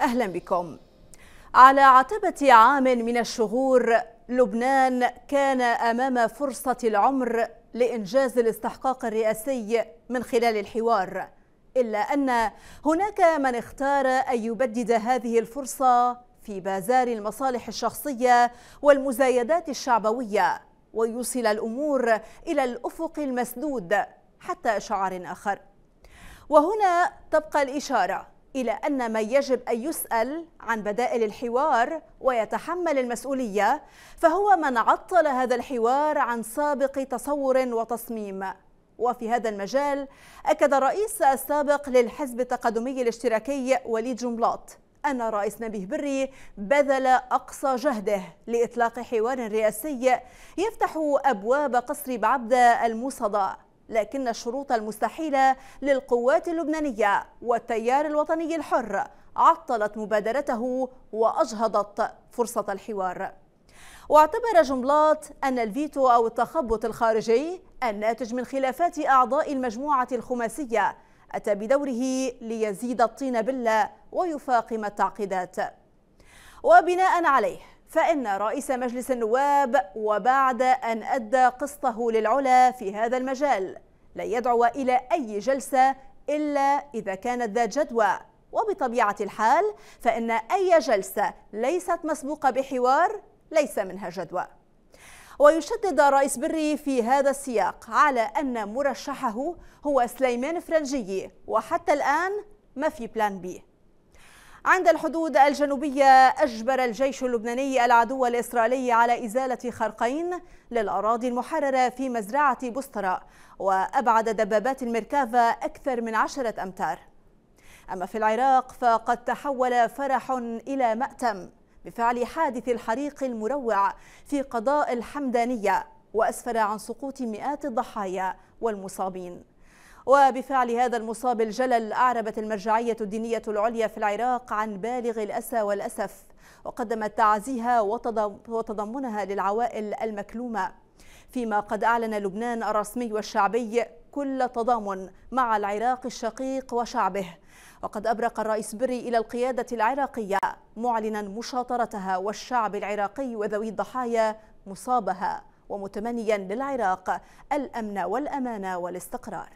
أهلا بكم على عتبة عام من الشهور لبنان كان أمام فرصة العمر لإنجاز الاستحقاق الرئاسي من خلال الحوار إلا أن هناك من اختار أن يبدد هذه الفرصة في بازار المصالح الشخصية والمزايدات الشعبوية ويوصل الأمور إلى الأفق المسدود حتى شعار آخر وهنا تبقى الإشارة إلى أن من يجب أن يسأل عن بدائل الحوار ويتحمل المسؤولية فهو من عطل هذا الحوار عن سابق تصور وتصميم وفي هذا المجال أكد الرئيس السابق للحزب التقدمي الاشتراكي وليد جملاط أن الرئيس نبيه بري بذل أقصى جهده لإطلاق حوار رئاسي يفتح أبواب قصر بعبدة الموصدى لكن الشروط المستحيلة للقوات اللبنانية والتيار الوطني الحر عطلت مبادرته وأجهضت فرصة الحوار واعتبر جملات أن الفيتو أو التخبط الخارجي الناتج من خلافات أعضاء المجموعة الخماسية أتى بدوره ليزيد الطين بلة ويفاقم التعقيدات وبناء عليه فإن رئيس مجلس النواب وبعد أن أدى قسطه للعلا في هذا المجال لا يدعو إلى أي جلسة إلا إذا كانت ذات جدوى وبطبيعة الحال فإن أي جلسة ليست مسبوقة بحوار ليس منها جدوى ويشدد رئيس بري في هذا السياق على أن مرشحه هو سليمان فرنجي وحتى الآن ما في بلان بي عند الحدود الجنوبية أجبر الجيش اللبناني العدو الإسرائيلي على إزالة خرقين للأراضي المحررة في مزرعة بسطرة وأبعد دبابات المركافة أكثر من عشرة أمتار أما في العراق فقد تحول فرح إلى مأتم بفعل حادث الحريق المروع في قضاء الحمدانية وأسفر عن سقوط مئات الضحايا والمصابين وبفعل هذا المصاب الجلل أعربت المرجعية الدينية العليا في العراق عن بالغ الأسى والأسف وقدمت تعزيها وتضمنها للعوائل المكلومة فيما قد أعلن لبنان الرسمي والشعبي كل تضامن مع العراق الشقيق وشعبه وقد أبرق الرئيس بري إلى القيادة العراقية معلنا مشاطرتها والشعب العراقي وذوي الضحايا مصابها ومتمنيا للعراق الأمن والأمان والاستقرار